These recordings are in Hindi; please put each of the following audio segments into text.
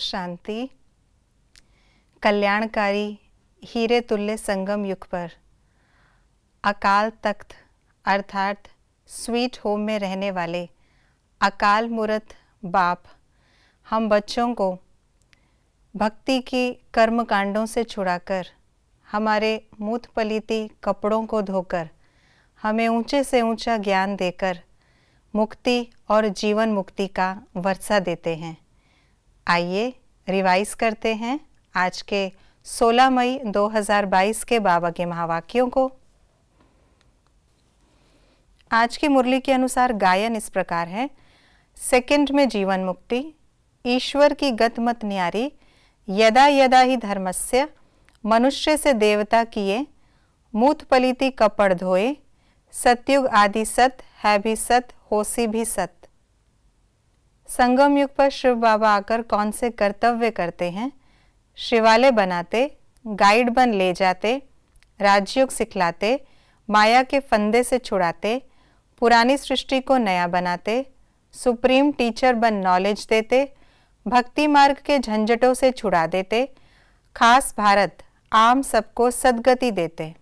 शांति कल्याणकारी हीरे तुल्य संगम युग पर अकाल तख्त अर्थात स्वीट होम में रहने वाले अकाल मूर्त बाप हम बच्चों को भक्ति की कर्मकांडों से छुड़ाकर हमारे मूत पलीती कपड़ों को धोकर हमें ऊंचे से ऊंचा ज्ञान देकर मुक्ति और जीवन मुक्ति का वर्षा देते हैं आइए रिवाइज करते हैं आज के 16 मई 2022 के बाबा के महावाक्यों को आज की मुरली के अनुसार गायन इस प्रकार है सेकंड में जीवन मुक्ति ईश्वर की गत मत न्यारी यदा यदा ही धर्मस्य मनुष्य से देवता किए मूत पलीति कपड़ धोए सत्युग आदि सत है भी सत होसी भी सत संगम युग पर शिव बाबा आकर कौन से कर्तव्य करते हैं शिवालय बनाते गाइड बन ले जाते राजयोग सिखलाते माया के फंदे से छुड़ाते पुरानी सृष्टि को नया बनाते सुप्रीम टीचर बन नॉलेज देते भक्ति मार्ग के झंझटों से छुड़ा देते खास भारत आम सबको सदगति देते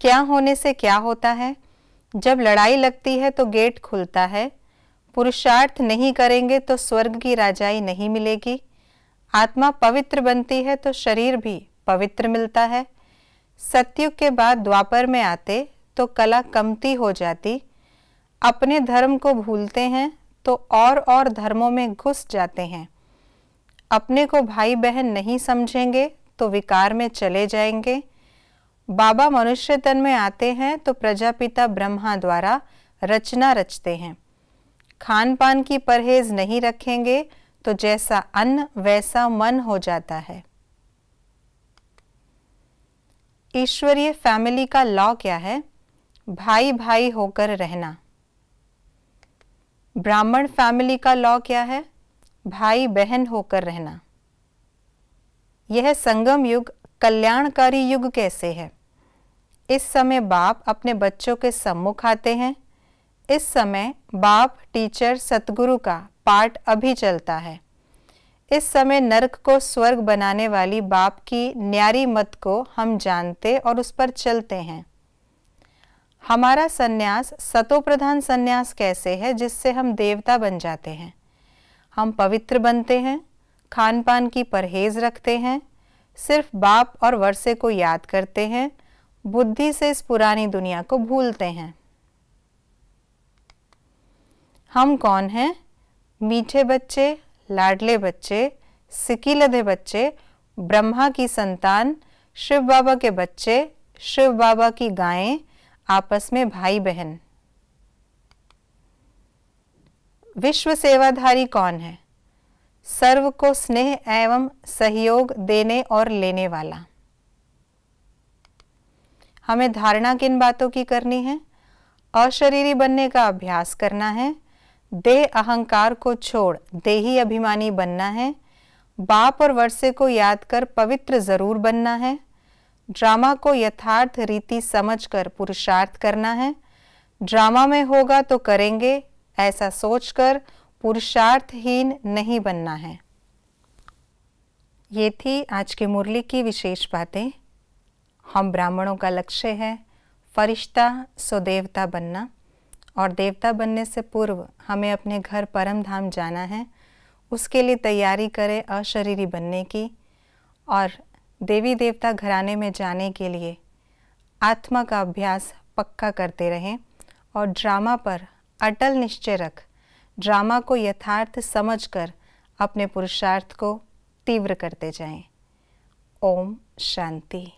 क्या होने से क्या होता है जब लड़ाई लगती है तो गेट खुलता है पुरुषार्थ नहीं करेंगे तो स्वर्ग की राजाई नहीं मिलेगी आत्मा पवित्र बनती है तो शरीर भी पवित्र मिलता है सत्युग के बाद द्वापर में आते तो कला कमती हो जाती अपने धर्म को भूलते हैं तो और और धर्मों में घुस जाते हैं अपने को भाई बहन नहीं समझेंगे तो विकार में चले जाएंगे बाबा मनुष्य तन में आते हैं तो प्रजापिता ब्रह्मा द्वारा रचना रचते हैं खान पान की परहेज नहीं रखेंगे तो जैसा अन्न वैसा मन हो जाता है ईश्वरीय फैमिली का लॉ क्या है भाई भाई होकर रहना ब्राह्मण फैमिली का लॉ क्या है भाई बहन होकर रहना यह संगम युग कल्याणकारी युग कैसे है इस समय बाप अपने बच्चों के सम्मुख आते हैं इस समय बाप टीचर सतगुरु का पाठ अभी चलता है इस समय नरक को स्वर्ग बनाने वाली बाप की न्यारी मत को हम जानते और उस पर चलते हैं हमारा सन्यास सतोप्रधान सन्यास कैसे है जिससे हम देवता बन जाते हैं हम पवित्र बनते हैं खान पान की परहेज रखते हैं सिर्फ बाप और वर्षे को याद करते हैं बुद्धि से इस पुरानी दुनिया को भूलते हैं हम कौन हैं मीठे बच्चे लाडले बच्चे सिकीलधे बच्चे ब्रह्मा की संतान शिव बाबा के बच्चे शिव बाबा की गायें आपस में भाई बहन विश्व सेवाधारी कौन है सर्व को स्नेह एवं सहयोग देने और लेने वाला हमें धारणा किन बातों की करनी है अशरीरी बनने का अभ्यास करना है दे अहंकार को छोड़ देही अभिमानी बनना है बाप और वर्षे को याद कर पवित्र जरूर बनना है ड्रामा को यथार्थ रीति समझकर पुरुषार्थ करना है ड्रामा में होगा तो करेंगे ऐसा सोचकर पुरुषार्थहीन नहीं बनना है ये थी आज की मुरली की विशेष बातें हम ब्राह्मणों का लक्ष्य है फरिश्ता स्वदेवता बनना और देवता बनने से पूर्व हमें अपने घर परम धाम जाना है उसके लिए तैयारी करें अशरीरी बनने की और देवी देवता घराने में जाने के लिए आत्मा का अभ्यास पक्का करते रहें और ड्रामा पर अटल निश्चय रख ड्रामा को यथार्थ समझकर अपने पुरुषार्थ को तीव्र करते जाएं। ओम शांति